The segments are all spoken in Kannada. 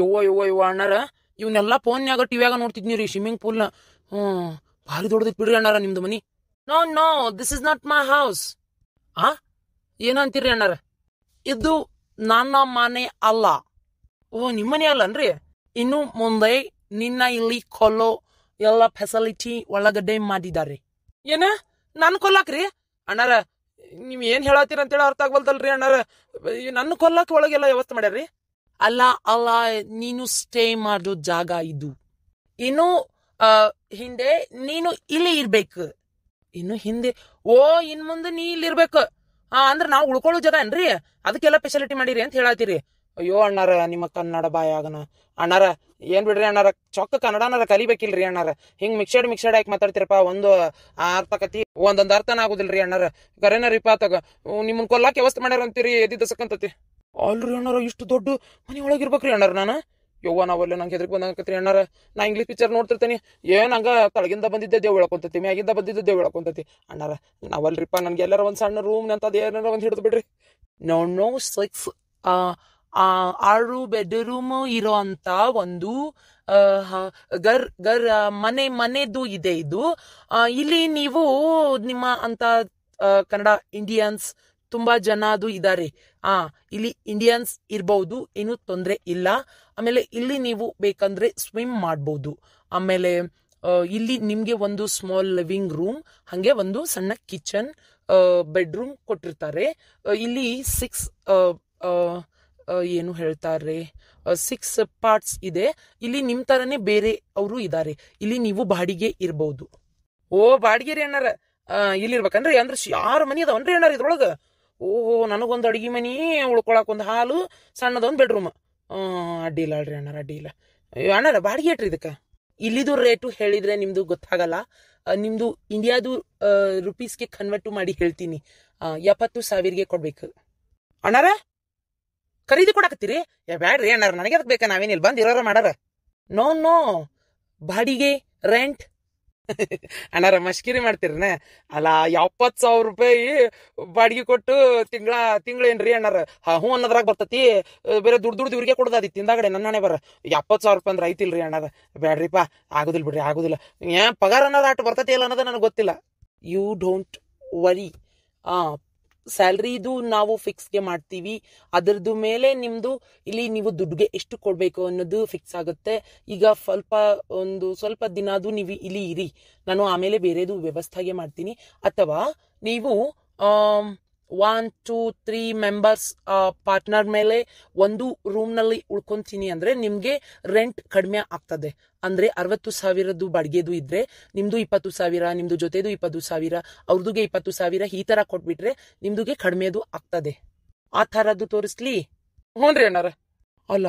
ಯವ್ವ ಯವ್ವ ಯವ್ವ ಅಣ್ಣಾರ ಇವನ್ನೆಲ್ಲ ಫೋನ್ಯಾಗ ಟಿವ್ಯಾಗ ನೋಡ್ತಿದ್ನಿ ರೀ ಸ್ವಿಮ್ಮಿಂಗ್ ಪೂಲ್ನ ಹ್ಞೂ ಭಾರಿ ದೊಡ್ಡದ್ ಬಿಡ್ರಿ ಅಣ್ಣಾರ ನಿಮ್ದು ಮನಿ no no this is not my house ಆ ಏನಂತೀರಿ ಅಣ್ಣಾರ ಇದು ನನ್ನ ಮನೆ ಅಲ್ಲ ಓ ಮನೆ ಅಲ್ಲನ್ರಿ ಇನ್ನು ಮುಂದೆ ನಿನ್ನ ಇಲ್ಲಿ ಕೊಲ್ಲೋ ಎಲ್ಲ ಫೆಸಿಲಿಟಿ ಒಳಗಡೆ ಮಾಡಿದ್ದಾರೆ ಏನ ನಾನು ಕೊಲ್ಲಾಕ್ರಿ ಅಣ್ಣಾರ ನೀವು ಏನು ಹೇಳತ್ತೀರ ಅಂತೇಳಿ ಅರ್ಥ ಆಗ್ಬಲ್ದಲ್ರಿ ಅಣ್ಣಾರ ನನ್ನ ಕೊಲ್ಲಕ್ಕೆ ಒಳಗೆಲ್ಲ ವ್ಯವಸ್ಥೆ ಮಾಡ್ಯಾರ್ರಿ ಅಲ್ಲ ಅಲ್ಲ ನೀನು ಸ್ಟೇ ಮಾಡೋ ಜಾಗ ಇದು ಇನ್ನು ಹಿಂದೆ ನೀನು ಇಲ್ಲಿ ಇರ್ಬೇಕು ಇನ್ನು ಹಿಂದೆ ಓ ಇನ್ ಮುಂದೆ ನೀ ಇಲ್ಲಿ ಇರ್ಬೇಕು ಹಾ ಅಂದ್ರೆ ನಾವು ಉಳ್ಕೊಳ್ಳೋ ಜಾಗ ಏನ್ರಿ ಅದಕ್ಕೆಲ್ಲ ಫೆಸಿಲಿಟಿ ಮಾಡಿರಿ ಅಂತ ಹೇಳತ್ತೀರಿ ಅಯ್ಯೋ ಅಣ್ಣಾರ ನಿಮ್ಮ ಕನ್ನಡ ಆಗನ ಅಣ್ಣಾರ ಏನ್ ಬಿಡ್ರಿ ಅಣ್ಣಾರ ಚೊಕ್ಕ ಕನ್ನಡನಾರ ಕಲಿಬೇಕಿಲ್ರಿ ಅಣ್ಣಾರ ಹಿಂಗ್ ಮಿಕ್ಸಡ್ ಮಿಕ್ಸಡ್ ಆಗಿ ಮಾತಾಡ್ತಿರಪ್ಪ ಒಂದು ಕತಿ ಒಂದೊಂದು ಅರ್ಥನ ಆಗುದಿಲ್ರಿ ಅಣ್ಣಾರ ಕರೆನರಿಪ ತಗ ನಿಮ್ಮನ್ ಕೊಲ್ಲಾಕ ವ್ಯವಸ್ಥೆ ಮಾಡ್ಯಾರ ಅಂತೀರಿ ಎದ್ದಿದ್ದಸಕ್ಕಂತತಿ ಆಲ್ರಿ ಅಣ್ಣಾರ ಇಷ್ಟು ದೊಡ್ಡ ಮನೆ ಇರ್ಬೇಕ್ರಿ ಅಣ್ಣಾರ ನಾನು ಯವ್ವ ನಾವಲ್ಲೇ ನಂಗೆ ಹೆದ್ರಿಗೆ ಬಂದಂಗತ್ರಿ ಅಣ್ಣಾರ ನಾ ಇಂಗ್ಲೀಷ್ ಪಿಕ್ಚರ್ ನೋಡ್ತಿರ್ತೀನಿ ಏನು ಹಂಗ ತಳಗಿಂದ ಬಂದಿದ್ದೆ ದೇವ್ ಹೇಳ್ಕೊಂತತಿ ಮ್ಯಾಗಿಂದ ಬಂದಿದ್ದೆ ದೇವ್ ಹೇಳ್ಕೊಂತತಿ ಅಣ್ಣಾರ ನಾವಲ್ರಿಪ್ಪ ನನಗೆ ಎಲ್ಲರ ಒಂದು ಸಣ್ಣ ರೂಮ್ ಅಂತ ಏನಾರ ಒಂದು ಹಿಡಿದು ಬಿಡ್ರಿ ನೋ ನೋ ಸಿಕ್ಸ್ ಆರು ಬೆಡ್ರೂಮ್ ಅಂತ ಒಂದು ಗರ್ ಗರ್ ಮನೆ ಮನೆದು ಇದೆ ಇದು ಇಲ್ಲಿ ನೀವು ನಿಮ್ಮ ಅಂತ ಕನ್ನಡ ಇಂಡಿಯನ್ಸ್ ತುಂಬಾ ಜನ ಅದು ಇದ್ದಾರೆ ಆ ಇಲ್ಲಿ ಇಂಡಿಯನ್ಸ್ ಇರಬಹುದು ಏನು ತೊಂದರೆ ಇಲ್ಲ ಆಮೇಲೆ ಇಲ್ಲಿ ನೀವು ಬೇಕಂದ್ರೆ ಸ್ವಿಮ್ ಮಾಡಬಹುದು ಆಮೇಲೆ ಇಲ್ಲಿ ನಿಮಗೆ ಒಂದು ಸ್ಮಾಲ್ ಲಿವಿಂಗ್ ರೂಮ್ ಹಾಗೆ ಒಂದು ಸಣ್ಣ ಕಿಚನ್ ಬೆಡ್ರೂಮ್ ಕೊಟ್ಟಿರ್ತಾರೆ ಇಲ್ಲಿ ಸಿಕ್ಸ್ ಏನು ಹೇಳ್ತಾರೆ ಸಿಕ್ಸ್ ಪಾರ್ಟ್ಸ್ ಇದೆ ಇಲ್ಲಿ ನಿಮ್ ತರನೇ ಬೇರೆ ಅವರು ಇದ್ದಾರೆ ಇಲ್ಲಿ ನೀವು ಬಾಡಿಗೆ ಇರಬಹುದು ಓ ಬಾಡಿಗೆ ರೀ ಅಣ್ಣಾರ ಇಲ್ಲಿರ್ಬೇಕಂದ್ರೆ ಅಂದ್ರೆ ಯಾರ ಮನಿ ಅದಾವನ್ರಿ ಅಣ್ಣಾರ ಇದ್ರೊಳಗ ಓಹೋ ನನಗೊಂದು ಅಡುಗೆ ಮನೆ ಒಂದು ಹಾಲು ಸಣ್ಣದೊಂದು ಬೆಡ್ರೂಮ್ ಅಡ್ಡಿಲ್ಲ ಅಲ್ರಿ ಅಣ್ಣಾರ ಇಲ್ಲ ಅಣ್ಣಾರ ಬಾಡಿಗೆ ಇಟ್ರಿ ಇದಕ್ಕೆ ಇಲ್ಲಿದು ರೇಟು ಹೇಳಿದರೆ ನಿಮ್ಮದು ಗೊತ್ತಾಗಲ್ಲ ನಿಮ್ಮದು ಇಂಡಿಯಾದು ರುಪೀಸ್ಗೆ ಕನ್ವರ್ಟು ಮಾಡಿ ಹೇಳ್ತೀನಿ ಎಪ್ಪತ್ತು ಸಾವಿರಗೆ ಕೊಡ್ಬೇಕು ಅಣ್ಣಾರ ಖರೀದಿ ಕೊಡಕತ್ತೀರಿ ಬ್ಯಾಡ್ರಿ ಅಣ್ಣಾರ ನನಗೆ ಅದಕ್ಕೆ ಬೇಕಾ ನಾವೇನಿಲ್ಲ ಬಂದು ಇರೋರ ಮಾಡಾರ ನೋ ನೋ ಬಾಡಿಗೆ ರೆಂಟ್ ಅಣ್ಣಾರ ಮಶ್ಕಿರಿ ಮಾಡ್ತೀರನ ಅಲ್ಲ ಎಪ್ಪತ್ತು ಸಾವಿರ ರೂಪಾಯಿ ಬಾಡಿಗೆ ಕೊಟ್ಟು ತಿಂಗಳ ರೀ ಅಣ್ಣಾರ ಹ್ಞೂ ಅನ್ನೋದ್ರಾಗ ಬರ್ತತಿ ಬೇರೆ ದುಡ್ಡು ದುಡ್ಡು ಇವ್ರಿಗೆ ಕೊಡೋದಾದಿ ತಿಂದಾಗಡೆ ನನ್ನ ಅಣ್ಣೆ ಬರ ಎಪ್ಪತ್ತು ಸಾವಿರ ರೂಪಾಯಿ ಅಂದ್ರೆ ಐತಿಲ್ರಿ ಅಣ್ಣಾರ ಬೇಡ್ರಿಪ್ಪ ಆಗುದಿಲ್ಲ ಬಿಡ್ರಿ ಆಗುದಿಲ್ಲ ಏನ್ ಪಗಾರ ಅನ್ನೋದು ಆಟ ಬರ್ತತಿ ಇಲ್ಲ ಅನ್ನೋದ ನನಗೆ ಗೊತ್ತಿಲ್ಲ ಯು ಡೋಂಟ್ ವರಿ ಸ್ಯಾಲ್ರಿದು ನಾವು ಫಿಕ್ಸ್ಗೆ ಮಾಡ್ತೀವಿ ಅದರದ್ದು ಮೇಲೆ ನಿಮ್ಮದು ಇಲ್ಲಿ ನೀವು ದುಡ್ಡುಗೆ ಎಷ್ಟು ಕೊಡಬೇಕು ಅನ್ನೋದು ಫಿಕ್ಸ್ ಆಗುತ್ತೆ ಈಗ ಸ್ವಲ್ಪ ಒಂದು ಸ್ವಲ್ಪ ದಿನ ಅದು ನೀವು ಇಲ್ಲಿ ಇರಿ ನಾನು ಆಮೇಲೆ ಬೇರೆದು ವ್ಯವಸ್ಥೆಗೆ ಮಾಡ್ತೀನಿ ಅಥವಾ ನೀವು one two three members partner ಮೇಲೆ ಒಂದು ರೂಮ್ನಲ್ಲಿ ಉಳ್ಕೊಂತೀನಿ ಅಂದರೆ ನಿಮಗೆ ರೆಂಟ್ ಕಡಿಮೆ ಆಗ್ತದೆ ಅಂದರೆ ಅರವತ್ತು ಸಾವಿರದ್ದು ಬಾಡಿಗೆದು ಇದ್ರೆ ನಿಮ್ಮದು ಇಪ್ಪತ್ತು ಸಾವಿರ ನಿಮ್ಮದು ಜೊತೆದು ಇಪ್ಪತ್ತು ಸಾವಿರ ಅವ್ರದುಗೆ ಇಪ್ಪತ್ತು ಸಾವಿರ ಈ ಥರ ಕೊಟ್ಬಿಟ್ರೆ ನಿಮ್ದುಗೆ ಕಡಿಮೆದು ಆಗ್ತದೆ ಆ ಥರದ್ದು ತೋರಿಸ್ಲಿ ಹ್ಞೂ ಅಣ್ಣಾರ ಅಲ್ಲ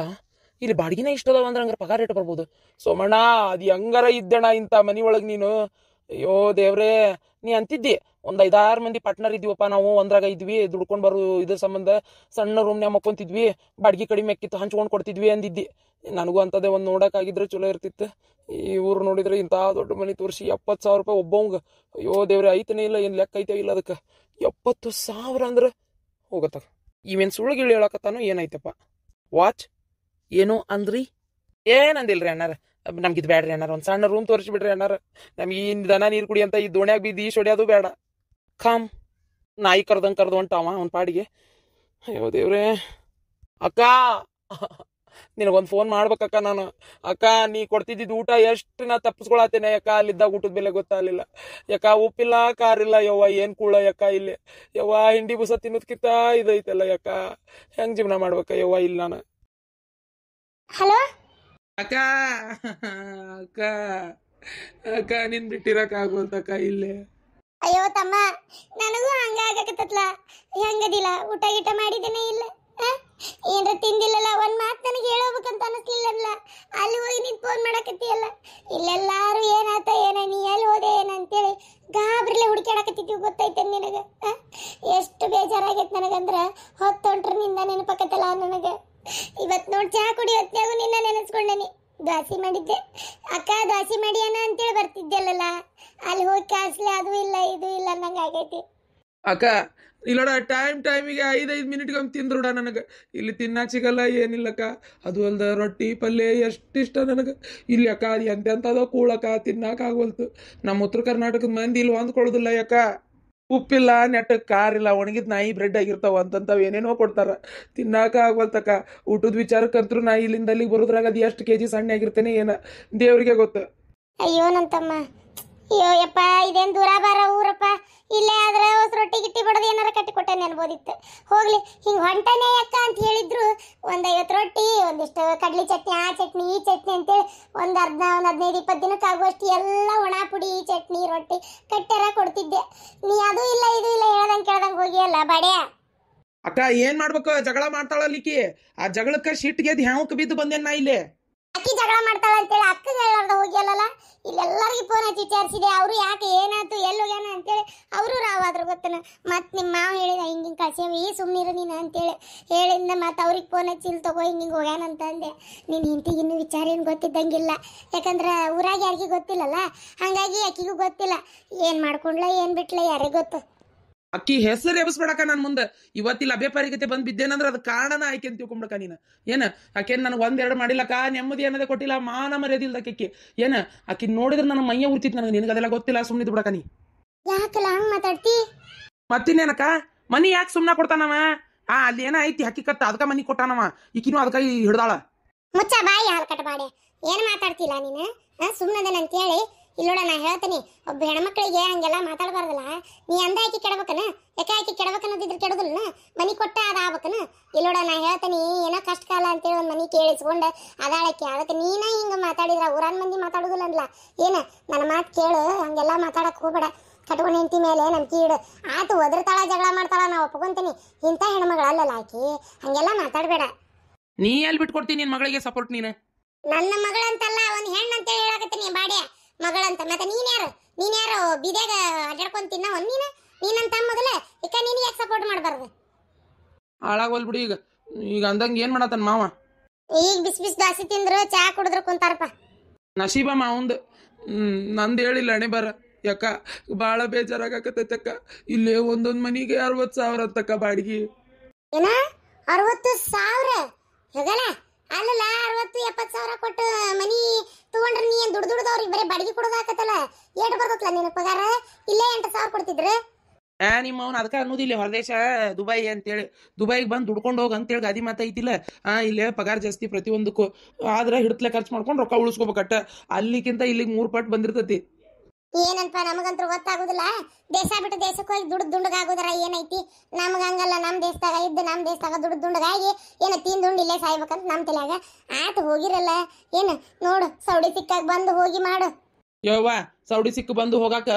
ಇಲ್ಲಿ ಬಾಡಿಗೆನೇ ಇಷ್ಟದವ ಅಂದ್ರೆ ಹಂಗಾರೆ ಪಗಾರ ರೇಟ್ ಬರ್ಬೋದು ಸೋಮಣ್ಣ ಅದು ಹೆಂಗಾರ ಇದ್ದಣ್ಣ ಇಂಥ ಮನೆ ಒಳಗೆ ನೀನು ಅಯ್ಯೋ ದೇವ್ರೆ ನೀ ಅಂತಿದ್ದಿ ಒಂದು ಐದಾರು ಮಂದಿ ಪಾರ್ಟ್ನರ್ ಇದೀವಪ್ಪ ನಾವು ಒಂದ್ರಾಗ ಇದ್ವಿ ದುಡ್ಕೊಂಡ್ ಬರು ಇದ್ರ ಸಂಬಂಧ ಸಣ್ಣ ರೂಮ್ ಮಕ್ಕೊಂತಿದ್ವಿ ಬಾಡಿಗೆ ಕಡಿಮೆ ಆಕ್ಕಿತ್ತು ಹಂಚ್ಕೊಂಡು ಕೊಡ್ತಿದ್ವಿ ಅಂದಿದ್ದಿ ನನಗೂ ಅಂಥದ್ದೇ ಒಂದು ನೋಡೋಕ್ಕಾಗಿದ್ರೆ ಚಲೋ ಇರ್ತಿತ್ತು ಊರು ನೋಡಿದ್ರೆ ಇಂಥ ದೊಡ್ಡ ಮನೆ ತೋರಿಸಿ ಎಪ್ಪತ್ತು ಸಾವಿರ ರೂಪಾಯಿ ಒಬ್ಬವಂಗ ಅಯ್ಯೋ ದೇವ್ರೆ ಐತನೇ ಇಲ್ಲ ಏನು ಲೆಕ್ಕ ಐತೆ ಇಲ್ಲ ಅದಕ್ಕೆ ಎಪ್ಪತ್ತು ಸಾವಿರ ಅಂದ್ರೆ ಹೋಗತ್ತ ಇವೇನು ಸುಳ್ಳು ಗಿಳಿ ಹೇಳಕತ್ತಾನೋ ಏನೈತಪ್ಪ ವಾಚ್ ಏನು ಅಂದ್ರಿ ಏನಂದಿಲ್ರಿ ಅಣ್ಣಾರ ನಮ್ಗಿದ್ ಬೇಡ್ರಿ ಅಣ್ಣಾರ ಒಂದು ಸಣ್ಣ ರೂಮ್ ತೋರಿಸ್ಬಿಡ್ರಿ ಅಣ್ಣಾರ ನಮ್ಗೆ ಈ ದನ ನೀರು ಕುಡಿ ಅಂತ ಈ ದೋಣ್ಯಾಗ ಬಿದ್ದು ಈ ಸೊಡಿಯೋದು ಬೇಡ ಕಾಮ್ ನಾಯಿ ಕರ್ದಂಗೆ ಕರ್ದು ಹೊಂಟಾವ ಅವ್ನ ಪಾಡಿಗೆ ಅಯ್ಯೋ ದೇವ್ರೇ ಅಕ್ಕ ನಿನಗೊಂದು ಫೋನ್ ಮಾಡ್ಬೇಕಕ್ಕ ನಾನು ಅಕ್ಕ ನೀ ಕೊಡ್ತಿದ್ದಿದ್ದು ಊಟ ಎಷ್ಟು ನಾ ತಪ್ಪಿಸ್ಕೊಳತ್ತೇನೆ ಅಕ್ಕ ಅಲ್ಲಿದ್ದಾಗ ಊಟದ ಬೆಲೆ ಗೊತ್ತಾಗಲಿಲ್ಲ ಯಾಕ ಉಪ್ಪಿಲ್ಲ ಇಲ್ಲ ಯವ್ವ ಏನು ಕೂಳ ಯಾಕ ಇಲ್ಲಿ ಯವ್ವ ಹಿಂಡಿ ಬುಸ ತಿನ್ನೋದ್ಕಿಂತ ಇದೈತಲ್ಲ ಯಾಕ ಹೆಂಗ್ ಜೀವನ ಮಾಡ್ಬೇಕ ಯವ್ವ ಇಲ್ಲ ನಾನು ಹಲೋ ಅಕ್ಕ ಅಕ್ಕ ಅಕ್ಕ ನಿನ್ ಬಿಟ್ಟಿರಕ್ಕಾಗುವಂತಕ್ಕ ಇಲ್ಲೇ ಅಯ್ಯೋ ತಮ್ಮ ನನಗೂ ಹಂಗ ಆಗಕತ್ತಲ್ಲ ಹೆಂಗದಿಲ್ಲ ಊಟ ಗೀಟ ಮಾಡಿದೇನೆ ಇಲ್ಲ ಏನ್ರ ತಿಂದಿಲ್ಲಲ್ಲ ಒಂದ್ ಮಾತು ನನಗೆ ಹೇಳೋಬೇಕಂತ ಅನಿಸ್ಲಿಲ್ಲಲ್ಲ ಅಲ್ಲಿ ಹೋಗಿ ನೀನ್ ಫೋನ್ ಮಾಡಕತ್ತಿಯಲ್ಲ ಇಲ್ಲೆಲ್ಲಾರು ಏನಾತ ಏನ ನೀ ಎಲ್ಲಿ ಹೋದೆ ಏನ ಅಂತೇಳಿ ಗಾಬ್ರಿಲೆ ಹುಡುಕ್ಯಾಡಕತ್ತಿದ್ವಿ ಗೊತ್ತೈತೆ ನಿನಗೆ ಎಷ್ಟು ಬೇಜಾರಾಗೈತ್ ನನಗಂದ್ರ ಹೊತ್ತೊಂಟ್ರ ನಿಂದ ನೆನಪಕತ್ತಲ್ಲ ನನಗ ಇವತ್ ನೋಡ್ ಚಾ ಕುಡಿ ಹೊತ್ತಾಗೂ ನಿನ್ನ ನೆನೆಸ್ಕೊಂಡೇನಿ ದಾಸಿ ಮಾಡಿದ್ದೆ ಅಕ್ಕ ದಾಸಿ ಮಾಡಿಯಾನ ಅಂತೇಳಿ ಬರ್ತಿದ್ದಲ್ಲ ಅಲ್ಲಿ ಹೋಗಿ ಕ್ಯಾನ್ಸಲ್ ಅದು ಇಲ್ಲ ಇದು ಇಲ್ಲ ನಂಗೆ ಆಗೈತಿ ಅಕ್ಕ ಇಲ್ಲಡ ಟೈಮ್ ಟೈಮಿಗೆ ಐದೈದು ಮಿನಿಟ್ಗಮ್ಮ ತಿಂದ್ರುಡ ನನಗೆ ಇಲ್ಲಿ ತಿನ್ನಕ್ಕೆ ಸಿಗಲ್ಲ ಏನಿಲ್ಲಕ್ಕ ಅದು ಅಲ್ದ ರೊಟ್ಟಿ ಪಲ್ಯ ಎಷ್ಟಿಷ್ಟ ನನಗೆ ಇಲ್ಲಿ ಅಕ್ಕ ಅದು ಎಂತೆಂಥದೋ ಕೂಳಕ್ಕ ತಿನ್ನಕ್ಕೆ ಆಗವಲ್ತು ನಮ್ಮ ಉತ್ತರ ಕರ್ನಾಟಕದ ಮಂದಿ ಇಲ್ಲಿ ಹೊಂದ್ಕೊಳ್ಳೋದಿಲ್ಲ ಅಕ್ಕ ಉಪ್ಪಿಲ್ಲ ಕಾರ್ ಇಲ್ಲ ಒಣಗಿದ ನಾಯಿ ಬ್ರೆಡ್ ಆಗಿರ್ತಾವ ಅಂತಂತವು ಏನೇನೋ ಕೊಡ್ತಾರೆ ತಿನ್ನಾಕ ಆಗ್ವಲ್ತಕ್ಕ ಊಟದ ವಿಚಾರಕ್ಕಂತರೂ ನಾ ಇಲ್ಲಿಂದ ಅಲ್ಲಿಗೆ ಬರೋದ್ರಾಗ ಅದು ಎಷ್ಟು ಕೆ ಜಿ ಸಣ್ಣ ಆಗಿರ್ತೇನೆ ಏನ ದೇವ್ರಿಗೆ ಗೊತ್ತು ಅಯ್ಯೋ ನಂತಮ್ಮ ಅಯ್ಯೋ ಯಪ್ಪ ಇದೇನು ದೂರ ಬಾರ ಊರಪ್ಪ ಇಲ್ಲೇ ಆದ್ರೆ ಹೊಸ ರೊಟ್ಟಿ ಗಿಟ್ಟಿ ಬಡದು ಏನಾರ ಕಟ್ಟಿಕೊಟ್ಟೆ ಅನ್ಬೋದಿತ್ತು ಹೋಗ್ಲಿ ಹಿಂಗೆ ಹೊಂಟನೇ ಅಕ್ಕ ಅಂತ ಹೇಳಿದ್ರು ಒಂದು ಐವತ್ತು ರೊಟ್ಟಿ ಒಂದಿಷ್ಟು ಕಡ್ಲಿ ಚಟ್ನಿ ಒಂದು ಹದಿನೈದು ಇಪ್ಪತ್ತು ದಿನಕ್ಕೆ ಎಲ್ಲ ಒಣ ಪುಡಿ ಚಟ್ನಿ ರೊಟ್ಟಿ ಕಟ್ಟೆರ ಕೊಡ್ತಿದ್ದೆ ನೀ ಅದು ಇಲ್ಲ ಇದು ಇಲ್ಲ ಹೇಳ್ದಂಗೆ ಕೇಳ್ದಂಗೆ ಹೋಗಿಯಲ್ಲ ಬಡೆ ಅಕ್ಕ ಏನ್ ಮಾಡ್ಬೇಕು ಜಗಳ ಮಾಡ್ತಾಳಲ್ಲಿಕಿ ಆ ಜಗಳಕ್ಕೆ ಗೆದ್ದು ಹೆಂಗ್ ಬಿದ್ದು ಬಂದೇನ್ ನಾ ಇಲ್ಲಿ ಅಕ್ಕಿ ಜಗಳ ಮಾಡ್ತಾಳ ಅಂತೇಳಿ ಅಕ್ಕಗೆ ಹೇಳಾರ್ದ ಹೋಗಿಯಲ್ಲ ಇಲ್ಲೆಲ್ಲರಿಗೂ ಫೋನ್ ಹಚ್ಚಿ ವಿಚಾರಿಸಿದೆ ಅವ್ರು ಯಾಕೆ ಏನಾಯ್ತು ಎಲ್ಲೋಗ್ಯಾನ ಗೊತ್ತಲ್ಲ ಮತ್ತೆ ನಿಮ್ಮ ಮಾವ ಹೇಳಿದ ಹಿಂಗೆ ಸುಮ್ಮನೆ ಸುಮ್ಮನಿರು ನೀನು ಅಂತೇಳಿ ಹೇಳಿದ್ನ ಮತ್ತೆ ಅವ್ರಿಗೆ ಫೋನ್ ಹಚ್ಚಿ ತಗೋ ಹಿಂಗೆ ಹಿಂಗೆ ಹೋಗ್ಯಾನಂತ ಅಂದೆ ನಿನ್ನ ಹಿಂತಿಗೆ ಇನ್ನೂ ವಿಚಾರ ಏನು ಗೊತ್ತಿದ್ದಂಗಿಲ್ಲ ಯಾಕಂದ್ರೆ ಊರಾಗ ಯಾರಿಗೆ ಗೊತ್ತಿಲ್ಲಲ್ಲ ಹಾಗಾಗಿ ಅಕ್ಕಿಗೂ ಗೊತ್ತಿಲ್ಲ ಏನು ಮಾಡ್ಕೊಂಡ್ಲ ಏನು ಬಿಟ್ಲ ಯಾರಿಗೆ ಗೊತ್ತು ಅಕ್ಕಿ ಹೆಸರು ಎಬ್ಸ್ಬಿಡಕ ನಾನು ಮುಂದೆ ಇವತ್ತಿಲ್ಲ ಅಭ್ಯಪಾರಿಗತೆ ಬಂದು ಬಿದ್ದೇನಂದ್ರೆ ಅದು ಕಾರಣನ ಆಯ್ಕೆ ಅಂತ ತಿಳ್ಕೊಂಬಿಡಕ ನೀನು ಏನು ಆಕೇನು ನನಗೆ ಒಂದೆರಡು ಕಾ ನೆಮ್ಮದಿ ಅನ್ನೋದೇ ಕೊಟ್ಟಿಲ್ಲ ಮಾನ ಮರ್ಯಾದಿಲ್ದಕ್ಕೆ ಅಕ್ಕಿ ಏನು ಆಕಿ ನೋಡಿದ್ರೆ ನನ್ನ ಮೈಯ ಉರ್ತಿತ್ತು ನನಗೆ ನಿನಗೆ ಅದೆಲ್ಲ ಗೊತ್ತಿಲ್ಲ ಸುಮ್ಮನೆ ಬಿಡಕ ನೀ ಯಾಕಲ್ಲ ಹಂಗ ಮಾತಾಡ್ತಿ ಮತ್ತಿನ್ನೇನಕ್ಕ ಮನಿ ಯಾಕೆ ಸುಮ್ಮನೆ ಕೊಡ್ತಾನವ ಆ ಅಲ್ಲಿ ಏನ ಐತಿ ಕತ್ತ ಅದಕ್ಕ ಮನಿ ಕೊಟ್ಟಾನವ ಈಕಿನೂ ಅದಕ್ಕ ಹಿಡ್ದಾಳ ಮುಚ್ಚ ಬಾಯಿ ಕಟ್ ಕಟ್ಟಬಾಡೆ ಏನ್ ಮಾತಾಡ್ತಿಲ್ಲ ನೀನು ಸುಮ್ಮನದನ ಅಂತ ಹೇಳಿ ಇಲ್ಲೋಡ ನಾ ಹೇಳ್ತೀನಿ ಒಬ್ಬ ಹೆಣ್ಮಕ್ಳಿಗೆ ಹಂಗೆಲ್ಲ ಮಾತಾಡ್ಬಾರ್ದಲ್ಲ ನೀ ಅಂದ ಹಾಕಿ ಕೆಡಬೇಕನ ಯಾಕೆ ಆಕಿ ಕೆಡಬೇಕನ್ನೋದಿದ್ರೆ ಕೆಡದಲ್ಲ ಮನಿ ಕೊಟ್ಟ ಅದ ಆಗ್ಬೇಕನ ಇಲ್ಲೋಡ ನಾ ಹೇಳ್ತೀನಿ ಏನೋ ಕಷ್ಟ ಕಾಲ ಅಂತೇಳಿ ಒಂದು ಮನಿ ಕೇಳಿಸ್ಕೊಂಡು ಅದಾಳಕ್ಕೆ ಅದಕ್ಕೆ ನೀನ ಹಿಂಗೆ ಮಾತಾಡಿದ್ರ ಊರಾನ್ ಮಂದಿ ಮಾತಾಡೋದಿಲ್ಲ ಏನ ನನ್ನ ಮಾತು ಕೇಳು ಹಂಗೆಲ್ಲ ಮಾತಾಡಕ್ಕೆ ಹೋಗ್ಬೇಡ ಕಟ್ಕೊಂಡು ಹೆಂಡತಿ ಮೇಲೆ ನಮ್ಮ ಕೀಡು ಆತು ಒದ್ರತಾಳ ಜಗಳ ಮಾಡ್ತಾಳ ನಾ ಒಪ್ಕೊಂತೀನಿ ಇಂಥ ಹೆಣ್ಮಗಳ ಅಲ್ಲಲ್ಲ ಆಕಿ ಹಂಗೆಲ್ಲ ಮಾತಾಡಬೇಡ ನೀ ಎಲ್ಲಿ ಬಿಟ್ಕೊಡ್ತೀನಿ ನಿನ್ ಮಗಳಿಗೆ ಸಪೋರ್ಟ್ ನೀನು ನನ್ನ ಮಗಳಂತಲ್ಲ ಒಂದು ಹೆಣ್ಣು ಅಂತ ಹೇಳಕತ್ತೀನಿ ಬಾಡಿ ಮಗಳಂತ ಮತ್ತೆ ನೀನ್ಯಾರು ನೀನ್ಯಾರು ಬಿದ್ಯಾಗ ಅಡ್ಡಾಡ್ಕೊಂಡು ತಿನ್ನ ಒಂದು ನೀನು ನೀನಂತ ಮಗಳ ಇಕ್ಕ ನೀನು ಯಾಕೆ ಸಪೋರ್ಟ್ ಮಾಡಬಾರ್ದು ಹಾಳಾಗೋಲ್ ಬಿಡು ಈಗ ಈಗ ಅಂದಂಗೆ ಏನು ಮಾಡತ್ತಾನ ಮಾವ ಈಗ ಬಿಸಿ ಬಿಸಿ ದಾಸಿ ತಿಂದ್ರು ಚಾ ಕುಡಿದ್ರು ಕುಂತಾರಪ್ಪ ನಶೀಬ ಮಾವಂದು ನಂದು ಹೇಳಿಲ್ಲ ಅಣೆ ಬರ ಯಾಕ ಭಾಳ ಅಕ್ಕ ಇಲ್ಲೇ ಒಂದೊಂದು ಮನಿಗೆ ಅರವತ್ತು ಸಾವಿರ ಅಂತಕ್ಕ ಬಾಡಿಗೆ ಏನ ಅರವತ್ತು ಸಾವಿರ ಹೋಗಲ್ಲ ಅಲ್ಲಲ್ಲ ಅರವತ್ತು ಎಪ್ಪತ್ತು ಸಾವಿರ ಕೊಟ್ಟು ಮನಿ ತಗೊಂಡ್ರೆ ನೀ ಏನು ದುಡ್ಡು ದುಡ್ದವ್ರಿಗೆ ಬರೀ ಬಾಡಿಗೆ ಕೊಡೋದಾಕತ್ತಲ್ಲ ಏಟು ಬರ್ತೈತಲ್ಲ ನಿನ್ನ ಪಗಾರ ಇಲ್ಲೇ ಎಂಟು ಸಾವಿರ ಕೊಡ್ತಿದ್ರು ಆ ನಿಮ್ಮ ಅವ್ನು ಅನ್ನೋದು ಅನ್ನೋದಿಲ್ಲ ಹೊರದೇಶ ದುಬೈ ಅಂತೇಳಿ ದುಬೈಗೆ ಬಂದು ದುಡ್ಕೊಂಡು ಹೋಗಿ ಅಂತೇಳಿ ಗಾದಿ ಮಾತೈತಿಲ್ಲ ಆ ಇಲ್ಲೇ ಪಗಾರ ಜಾಸ್ತಿ ಪ್ರತಿಯೊಂದಕ್ಕೂ ಆದ್ರೆ ಹಿಡ್ತಲೆ ಖರ್ಚು ಮಾಡ್ಕೊಂಡು ರೊಕ್ಕ ಉಳಿಸ್ಕೋಬೇಕಟ್ಟ ಅಲ್ಲಿಗಿಂತ ಇಲ್ಲಿಗೆ ಮೂರು ಪಟ್ಟು ಬಂದಿರ್ತೈತಿ ಏನಂತ ನಮಗಂತೂ ಗೊತ್ತಾಗುದಿಲ್ಲ ದೇಶ ಬಿಟ್ಟು ದೇಶಕ್ಕೆ ಹೋಗಿ ದುಡ್ಡು ದುಂಡಗಾಗುದರ ಏನೈತಿ ನಮ್ಗ ಹಂಗಲ್ಲ ನಮ್ಮ ದೇಶದಾಗ ಇದ್ದು ನಮ್ಮ ದೇಶದಾಗ ದುಡ್ಡು ದುಂಡಗಾಗಿ ಏನ ತಿನ್ ದುಂಡು ಇಲ್ಲೇ ಸಾಯ್ಬೇಕಂತ ನಮ್ಮ ತಲೆಯಾಗ ಆತು ಹೋಗಿರಲ್ಲ ಏನು ನೋಡು ಸೌಡಿ ಸಿಕ್ಕಾಗ ಬಂದು ಹೋಗಿ ಮಾಡು ಯವ್ವ ಸೌಡಿ ಸಿಕ್ಕ ಬಂದು ಹೋಗಾಕ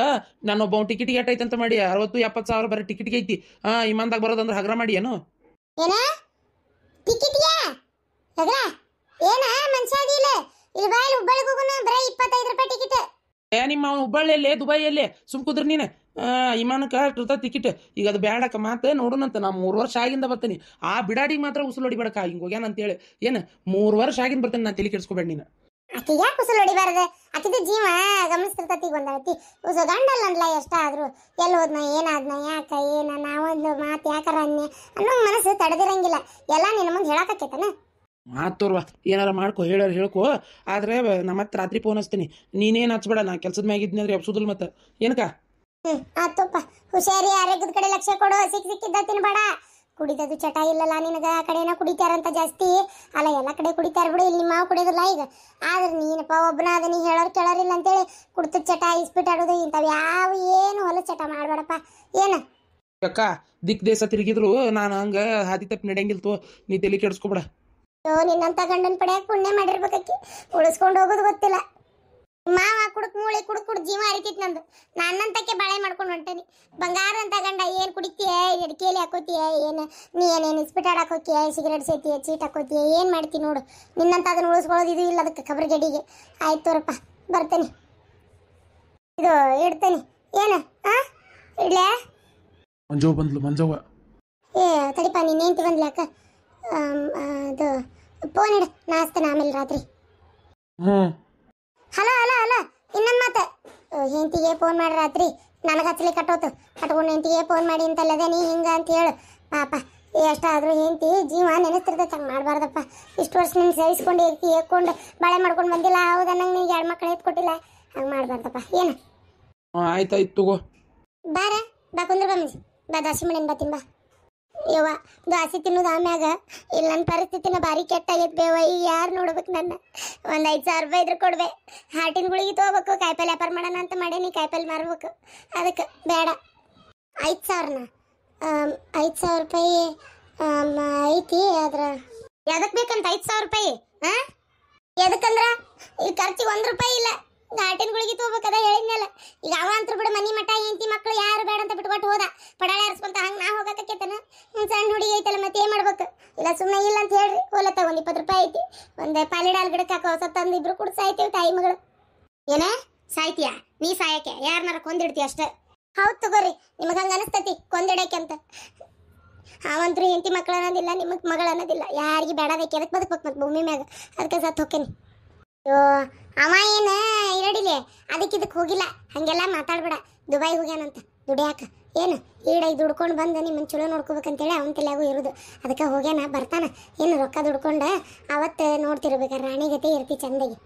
ನಾನು ಒಬ್ಬ ಟಿಕೆಟ್ ಎಟ್ ಅಂತ ಮಾಡಿ ಅರವತ್ತು ಎಪ್ಪತ್ತು ಸಾವಿರ ಬರೀ ಟಿಕೆಟ್ ಐತಿ ಹಾ ಇಮಾನ್ದಾಗ ಬರೋದಂದ್ರೆ ಹಗರ ಮಾಡಿ ಏನು ಟಿಕೆಟ್ ಯಾ ಹಗ್ರ ಏನ ಮನ್ಸಾಗಿಲ್ಲ ಇಲ್ಲಿ ಬಾಯಿ ಹುಬ್ಬಳ್ಳಿಗೆ ಹೋಗೋಣ ಬರೀ ನಿಮ್ಮ ಹುಬ್ಬಳ್ಳಿಯಲ್ಲೇ ದುಬೈಯಲ್ಲೇ ಸುಮ್ ಕುದ್ರ ನೀನು ವಿಮಾನಕ್ಕೆ ಇರ್ತಾ ಟಿಕೆಟ್ ಈಗ ಅದು ಬೇಡಕ್ಕ ಮಾತು ನೋಡೋಣಂತ ನಾ ಮೂರು ವರ್ಷ ಆಗಿಂದ ಬರ್ತೀನಿ ಆ ಬಿಡಾಡಿಗೆ ಮಾತ್ರ ಉಸುಲು ಹೊಡಿಬೇಡಕ್ಕ ಹಿಂಗೆ ಹೋಗ್ಯಾನ ಅಂತೇಳಿ ಏನು ಮೂರು ವರ್ಷ ಆಗಿಂದ ಬರ್ತೀನಿ ನಾನು ತಲೆ ಕೆಡಿಸ್ಕೋಬೇಡ ನೀನು ಆಕೆ ಯಾಕೆ ಉಸುಲು ಹೊಡಿಬಾರ್ದು ಜೀವ ಗಮನಿಸ್ತಿರ್ತತಿ ಒಂದಾಯ್ತಿ ಉಸು ಗಂಡಲ್ಲ ಅಲ್ಲ ಎಷ್ಟಾದ್ರು ಎಲ್ಲಿ ಹೋದ್ನ ಏನಾದ್ನ ಯಾಕ ಏನ ನಾವೊಂದು ಮಾತು ಯಾಕಾರ ಅನ್ನೋ ಮನಸ್ಸು ತಡೆದಿರಂಗಿಲ್ಲ ಎಲ್ಲ ನಿನ್ನ ಮುಂದೆ ಹೇಳಕ್ಕಾಕೈತಾನೆ ಆತೋರ್ವ ಏನಾರ ಮಾಡ್ಕೋ ಹೇಳಾರ ಹೇಳ್ಕೋ ಆದ್ರೆ ನಮ್ಮ ಹತ್ರ ರಾತ್ರಿ ಫೋನ್ ಹಚ್ತೀನಿ ನೀನೇನು ಹಚ್ಬೇಡ ನಾ ಕೆಲ್ಸದ ಮ್ಯಾಗಿದ್ನಿ ಅಂದ್ರೆ ಎಪ್ಸುದಿಲ್ಲ ಮತ್ತೆ ಏನಕ್ಕ ಹ್ಮ್ ಆತಪ್ಪ ಹುಷಾರಿ ಆರೋಗ್ಯದ ಕಡೆ ಲಕ್ಷ ಕೊಡು ಸಿಕ್ಕ ಸಿಕ್ಕಿದ್ದ ತಿನ್ಬೇಡ ಕುಡಿದದು ಚಟ ಇಲ್ಲಲ್ಲ ನಿನಗ ಆ ಕಡೆನ ಕುಡಿತಾರಂತ ಜಾಸ್ತಿ ಅಲ್ಲ ಎಲ್ಲ ಕಡೆ ಕುಡಿತಾರ ಬಿಡು ಇಲ್ಲಿ ಮಾವು ಕುಡಿಯೋದಿಲ್ಲ ಈಗ ಆದ್ರೆ ನೀನಪ್ಪ ಒಬ್ಬನ ನೀ ಹೇಳೋರು ಕೇಳೋರಿಲ್ಲ ಅಂತೇಳಿ ಕುಡ್ತದ ಚಟ ಇಸ್ಬಿಟ್ ಆಡೋದು ಇಂಥವು ಯಾವ ಏನು ಹೊಲ ಚಟ ಮಾಡಬೇಡಪ್ಪ ಏನು ಅಕ್ಕ ದಿಕ್ ದೇಶ ತಿರುಗಿದ್ರು ನಾನು ಹಂಗೆ ಹಾದಿ ತಪ್ಪು ನಡೆಯಂಗಿಲ್ತು ನೀ ತಲೆ ಬಿಡ ನಿನ್ನಂತ ಗಂಡನ ಪಡೆಯಕ್ಕೆ ಪುಣ್ಯ ಮಾಡಿರ್ಬೇಕಿ ಉಳಿಸ್ಕೊಂಡು ಹೋಗೋದು ಗೊತ್ತಿಲ್ಲ ಮಾವ ಕುಡಕ್ ಮೂಳೆ ಕುಡಕ್ ಕುಡ್ ಜೀವ ಅರಿತಿತ್ತು ನಂದು ನನ್ನಂತಕ್ಕೆ ಬಾಳೆ ಮಾಡ್ಕೊಂಡು ಹೊಂಟೇನಿ ಬಂಗಾರ ಅಂತ ಗಂಡ ಏನು ಕುಡಿತೀಯ ಎಡಕೇಲಿ ಹಾಕೋತಿಯ ಏನು ನೀ ಏನೇನ್ ಇಸ್ಪಿಟಾಡ್ ಹಾಕೋತಿಯ ಸಿಗರೇಟ್ ಸೇತಿಯ ಚೀಟ್ ಹಾಕೋತಿಯ ಏನ್ ಮಾಡ್ತೀನಿ ನೋಡು ನಿನ್ನಂತ ಅದನ್ನ ಉಳಿಸ್ಕೊಳ್ಳೋದು ಇದು ಇಲ್ಲ ಅದಕ್ಕೆ ಖಬರ್ ಗಡಿಗೆ ಆಯ್ತು ತೋರಪ್ಪ ಬರ್ತೇನೆ ಇದು ಇಡ್ತೇನೆ ಏನ ಆ ಇಡ್ಲೇ ಮಂಜವ್ ಬಂದ್ಲು ಮಂಜವ್ವ ಏ ತಡಿಪ ನಿನ್ನೆ ಬಂದ್ಲಾಕ ಅದು ಫೋನ್ ಇಡು ನಾಸ್ತನ ಆಮೇಲೆ ರಾತ್ರಿ ಹ್ಞೂ ಹಲೋ ಹಲೋ ಹಲೋ ಇನ್ನೊಂದು ಮಾತೆ ಹೆಂಡತಿಗೆ ಫೋನ್ ಮಾಡಿ ರಾತ್ರಿ ನನಗೆ ಹಚ್ಚಲಿ ಕಟ್ಟೋತು ಕಟ್ಕೊಂಡು ಹೆಂಡತಿಗೆ ಫೋನ್ ಮಾಡಿ ಅಂತಲ್ಲದೆ ನೀ ಹಿಂಗೆ ಅಂತ ಹೇಳು ಪಾಪ ಎಷ್ಟಾದರೂ ಹೆಂಡತಿ ಜೀವ ನೆನೆಸ್ತಿರ್ತೈತೆ ಹಂಗೆ ಮಾಡಬಾರ್ದಪ್ಪ ಇಷ್ಟು ವರ್ಷ ನಿನ್ನ ಸೇರಿಸ್ಕೊಂಡು ಇರ್ತಿ ಏಕ್ಕೊಂಡು ಬಾಳೆ ಮಾಡ್ಕೊಂಡು ಬಂದಿಲ್ಲ ಹೌದು ನಂಗೆ ನಿನಗೆ ಎರಡು ಮಕ್ಕಳು ಎತ್ಕೊಟ್ಟಿಲ್ಲ ಕೊಟ್ಟಿಲ್ಲ ಹಂಗೆ ಮಾಡಬಾರ್ದಪ್ಪ ಏನು ಆಯ್ತು ಆಯ್ತು ತಗೋ ಬಾರ ಬಾ ಕುಂದ್ರ ಬಾ ಮಿಜಿ ಬಾ ದಾಸಿ ಬಾ ಯವ್ವ ದ್ವಾಸಿ ತಿನ್ನೋದು ಆಮ್ಯಾಗ ಇಲ್ಲ ನನ್ನ ಪರಿಸ್ಥಿತಿನ ಭಾರಿ ಕೆಟ್ಟಾಗೈತೆ ಬೇವ ಈಗ ಯಾರು ನೋಡ್ಬೇಕು ನನ್ನ ಒಂದು ಐದು ಸಾವಿರ ರೂಪಾಯಿ ಇದ್ರೆ ಕೊಡ್ಬೆ ಹಾಟಿನ ಗುಳಿಗೆ ತೊಗೋಬೇಕು ಕಾಯಿಪಲ್ಲೆ ವ್ಯಾಪಾರ ಮಾಡೋಣ ಅಂತ ಮಾಡೇನಿ ಕಾಯಿಪಲ್ಲೆ ಮಾರ್ಬೇಕು ಅದಕ್ಕೆ ಬೇಡ ಐದು ಸಾವಿರನ ಐದು ಸಾವಿರ ರೂಪಾಯಿ ಐತಿ ಅದ್ರ ಎದಕ್ಕೆ ಬೇಕಂತ ಐದು ಸಾವಿರ ರೂಪಾಯಿ ಹಾಂ ಎದಕ್ಕಂದ್ರೆ ಈ ಖರ್ಚಿಗೆ ಒಂದು ರೂಪಾಯಿ ಇಲ್ಲ ನಾಟಿನ್ ಗುಳಿಗೆ ತಗೋಬೇಕದ ಹೇಳಿದ್ನಲ್ಲ ಈಗ ಅವ ಅಂತ ಬಿಡು ಮನಿ ಮಠ ಹೆಂಡತಿ ಮಕ್ಕಳು ಯಾರು ಬೇಡ ಅಂತ ಬಿಟ್ಕೊಟ್ಟು ಹೋದ ಪಡಾಳ ಹರಿಸ್ಕೊಂತ ಹಂಗೆ ನಾ ಹೋಗಕ್ಕೇತನ ಹ್ಞೂ ಸಣ್ಣ ಹುಡುಗಿ ಐತಲ್ಲ ಮತ್ತೆ ಏನು ಮಾಡ್ಬೇಕು ಇಲ್ಲ ಸುಮ್ಮನೆ ಇಲ್ಲ ಅಂತ ಹೇಳ್ರಿ ಹೋಲತ್ತ ತಗೊಂಡ್ ಇಪ್ಪತ್ತು ರೂಪಾಯಿ ಐತಿ ಒಂದು ಪಾಲಿಡಾಲ್ ಗಿಡಕ್ಕೆ ಹಾಕೋ ಹೊಸ ತಂದು ಇಬ್ರು ಕೂಡ ಸಾಯ್ತೇವೆ ತಾಯಿ ಮಗಳು ಏನ ಸಾಯ್ತೀಯ ನೀ ಸಾಯಕ್ಕೆ ಯಾರನ್ನಾರ ಕೊಂದಿಡ್ತಿ ಅಷ್ಟೇ ಹೌದು ತಗೋರಿ ನಿಮಗೆ ಹಂಗ ಅನಿಸ್ತತಿ ಕೊಂದಿಡಕ್ಕೆ ಅಂತ ಅವಂತ್ರು ಹೆಂಡತಿ ಮಕ್ಕಳು ಅನ್ನೋದಿಲ್ಲ ನಿಮಗೆ ಮಗಳು ಅನ್ನೋದಿಲ್ಲ ಯಾರಿಗೆ ಬೇಡ ಬೇಕು ಅದಕ್ಕೆ ಬದಕ್ ಮತ್ತೆ ಭೂಮಿ ಮ್ಯಾಗ ಅದಕ್ಕೆ ಸತ್ತು ಹೋಗ್ತೇನೆ ಅವ ಏನ ಇರಡಿಲಿ ಅದಕ್ಕೆ ಇದಕ್ಕೆ ಹೋಗಿಲ್ಲ ಹಂಗೆಲ್ಲ ಮಾತಾಡ್ಬೇಡ ದುಬೈ ಹೋಗ್ಯಾನಂತ ದುಡಿಯಾಕ ಏನು ಈ ದುಡ್ಕೊಂಡು ಬಂದು ನಿಮ್ಮನ್ನು ಚಲೋ ನೋಡ್ಕೋಬೇಕಂತೇಳಿ ಅವನ ತಲೆಯಾಗೂ ಇರೋದು ಅದಕ್ಕೆ ಹೋಗ್ಯಾನ ಬರ್ತಾನ ಏನು ರೊಕ್ಕ ದುಡ್ಕೊಂಡು ಅವತ್ತು ನೋಡ್ತಿರ್ಬೇಕು ಗತಿ ಇರ್ತಿ ಚಂದಾಗಿ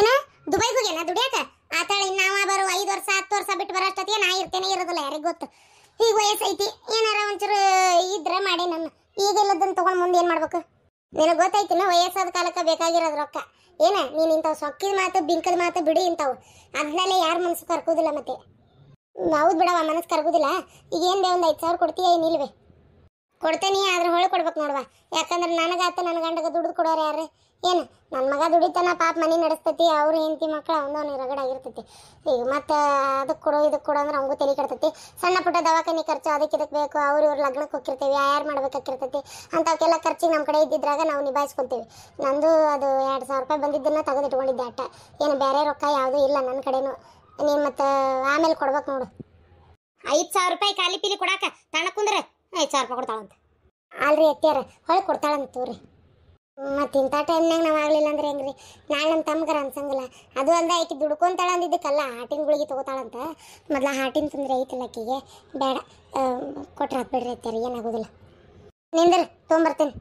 ಏನು ದುಬೈಗೆ ಹೋಗ್ಯಾನ ದುಡಿಯಾಕ ಆತಾಳೆ ನಾವ ಬರೋ ಐದು ವರ್ಷ ಹತ್ತು ವರ್ಷ ಬಿಟ್ಟು ಬರೋ ನಾ ಇರ್ತೇನೆ ಇರೋದಿಲ್ಲ ಯಾರಿಗೆ ಗೊತ್ತು ಈಗ ವಯಸ್ಸೈತಿ ಏನಾರ ಒಂಚೂರು ಇದ್ರೆ ಮಾಡಿ ನನ್ನ ಈಗೆಲ್ಲದನ್ನು ತೊಗೊಂಡು ಮುಂದೆ ಏನು ಮಾಡ್ಬೇಕು ನಿನಗೆ ಗೊತ್ತೈತಿನ ವಯಸ್ಸಾದ ಕಾಲಕ್ಕೆ ಬೇಕಾಗಿರೋದು ರೊಕ್ಕ ಏನ ನೀನು ಇಂಥವು ಸೊಕ್ಕಿದ ಮಾತು ಬಿಂಕದ ಮಾತು ಬಿಡಿ ಇಂಥವು ಅದನ್ನೆಲ್ಲ ಯಾರು ಮನಸ್ಸು ಕರ್ಕೋದಿಲ್ಲ ಮತ್ತೆ ಹೌದು ಬಿಡವ ಮನಸ್ಸು ಕರ್ಕೋದಿಲ್ಲ ಈಗೇನು ಬೇ ಒಂದು ಐದು ಸಾವಿರ ಕೊಡ್ತೀಯ ಏನಿಲ್ವೇ ಕೊಡ್ತೇನೆ ಆದ್ರೆ ಹೊಳೆ ಕೊಡ್ಬೇಕು ನೋಡುವ ಯಾಕಂದ್ರೆ ನನಗಾತ ನನ್ನ ಗಂಡಗೆ ದುಡ್ಡು ಕೊಡೋರು ಯಾರು ಏನು ನನ್ನ ಮಗ ದುಡಿತನ ಪಾಪ ಮನೆ ನಡೆಸ್ತತಿ ಅವ್ರ ಹೆಂಡತಿ ಮಕ್ಕಳು ಅವನವ್ನು ರಗಡಾಗಿರ್ತೈತಿ ಈಗ ಮತ್ತೆ ಅದಕ್ಕೆ ಕೊಡು ಇದಕ್ಕೆ ಕೊಡು ಅಂದ್ರೆ ಅವಂಗೂ ತಲೆ ಕಡ್ತೈತಿ ಸಣ್ಣ ಪುಟ್ಟ ದವಾಖಾನೆ ಖರ್ಚು ಅದಕ್ಕೆ ಇದಕ್ಕೆ ಬೇಕು ಅವ್ರ ಇವ್ರ ಲಗ್ನಕ್ಕೆ ಹೋಗಿರ್ತೇವೆ ಯಾರು ಮಾಡ್ಬೇಕಾಗಿರ್ತೈತಿ ಅಂಥವಕ್ಕೆಲ್ಲ ಖರ್ಚಿಗೆ ನಮ್ಮ ಕಡೆ ಇದ್ದಿದ್ರಾಗ ನಾವು ನಿಭಾಯಿಸ್ಕೊತೀವಿ ನಂದು ಅದು ಎರಡು ಸಾವಿರ ರೂಪಾಯಿ ಬಂದಿದ್ದನ್ನ ಇಟ್ಕೊಂಡಿದ್ದೆ ಅಟ್ಟ ಏನು ಬೇರೆ ರೊಕ್ಕ ಯಾವುದೂ ಇಲ್ಲ ನನ್ನ ಕಡೆನೂ ನೀನು ಮತ್ತೆ ಆಮೇಲೆ ಕೊಡ್ಬೇಕು ನೋಡು ಐದು ಸಾವಿರ ರೂಪಾಯಿ ಖಾಲಿ ಪೀಲಿ ಕೊಡಾಕ ತಣ್ಣಕ್ಕಂದ್ರೆ ಐದು ಸಾವಿರ ರೂಪಾಯಿ ಕೊಡ್ತಾಳಂತ ಅಲ್ರಿ ಎತ್ತಿಯಾರ ಹೊಳೆ ಕೊಡ್ತಾಳಂತ ತೋರಿ ಮತ್ತೆ ಇಂಥ ಟೈಮ್ನಾಗ ನಾವು ಆಗಲಿಲ್ಲ ಅಂದ್ರೆ ಹೆಂಗ್ರಿ ನಾಳೆ ನಮ್ಮ ತಮ್ಗಾರ ಅನ್ಸಂಗಿಲ್ಲ ಅದು ಅಂದ ಆಕೆ ದುಡ್ಕೊಂತಾಳ ಅಂದಿದ್ದಕ್ಕಲ್ಲ ಹಾಟಿನ ಗುಳಿಗೆ ತಗೋತಾಳಂತ ಮೊದಲ ಹಾಟಿನ ತೊಂದರೆ ಐತಲ್ಲ ಬೇಡ ಕೊಟ್ರೆ ಹಾಕ್ಬಿಡ್ರಿ ಅತ್ತಾರ ಏನಾಗೋದಿಲ್ಲ ನಿಂದ್ರ ತೊಗೊಂಬರ್ತೀನಿ